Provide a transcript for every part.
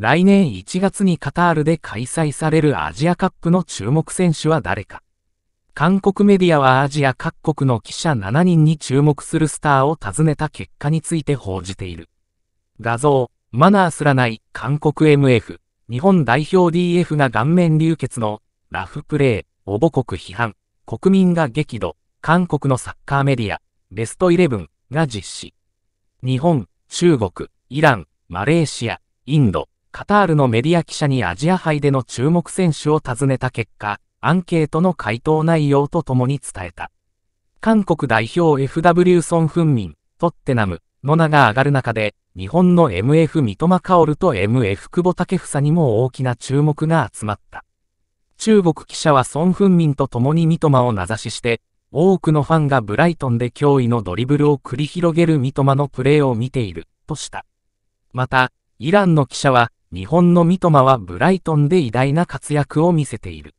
来年1月にカタールで開催されるアジアカップの注目選手は誰か。韓国メディアはアジア各国の記者7人に注目するスターを訪ねた結果について報じている。画像、マナーすらない韓国 MF、日本代表 DF が顔面流血のラフプレー、お母国批判、国民が激怒、韓国のサッカーメディア、ベストイレブンが実施。日本、中国、イラン、マレーシア、インド、カタールのメディア記者にアジア杯での注目選手を尋ねた結果、アンケートの回答内容とともに伝えた。韓国代表 FW ソン・フンミン、トッテナム、の名が上がる中で、日本の MF 三笘薫と MF 久保武房にも大きな注目が集まった。中国記者はソン・フンミンと共に三笘を名指しして、多くのファンがブライトンで驚異のドリブルを繰り広げる三笘のプレーを見ている、とした。また、イランの記者は、日本の三笘はブライトンで偉大な活躍を見せている。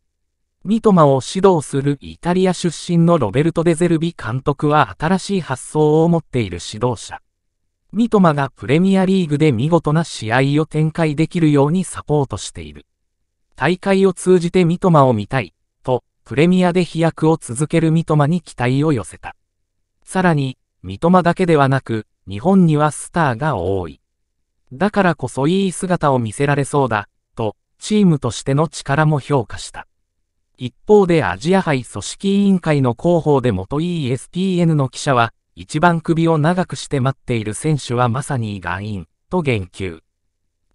三笘を指導するイタリア出身のロベルト・デゼルビ監督は新しい発想を持っている指導者。三笘がプレミアリーグで見事な試合を展開できるようにサポートしている。大会を通じて三笘を見たい、と、プレミアで飛躍を続ける三笘に期待を寄せた。さらに、三笘だけではなく、日本にはスターが多い。だからこそいい姿を見せられそうだ、と、チームとしての力も評価した。一方でアジア杯組織委員会の広報で元 ESPN の記者は、一番首を長くして待っている選手はまさに外因、と言及。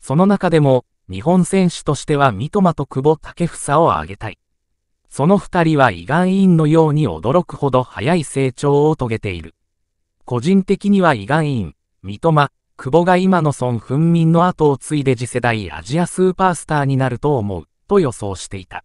その中でも、日本選手としては三笘と久保竹房を挙げたい。その二人は胃がん院のように驚くほど早い成長を遂げている。個人的には胃がん院、三笘、久保が今の孫奮民の後を継いで次世代アジアスーパースターになると思う、と予想していた。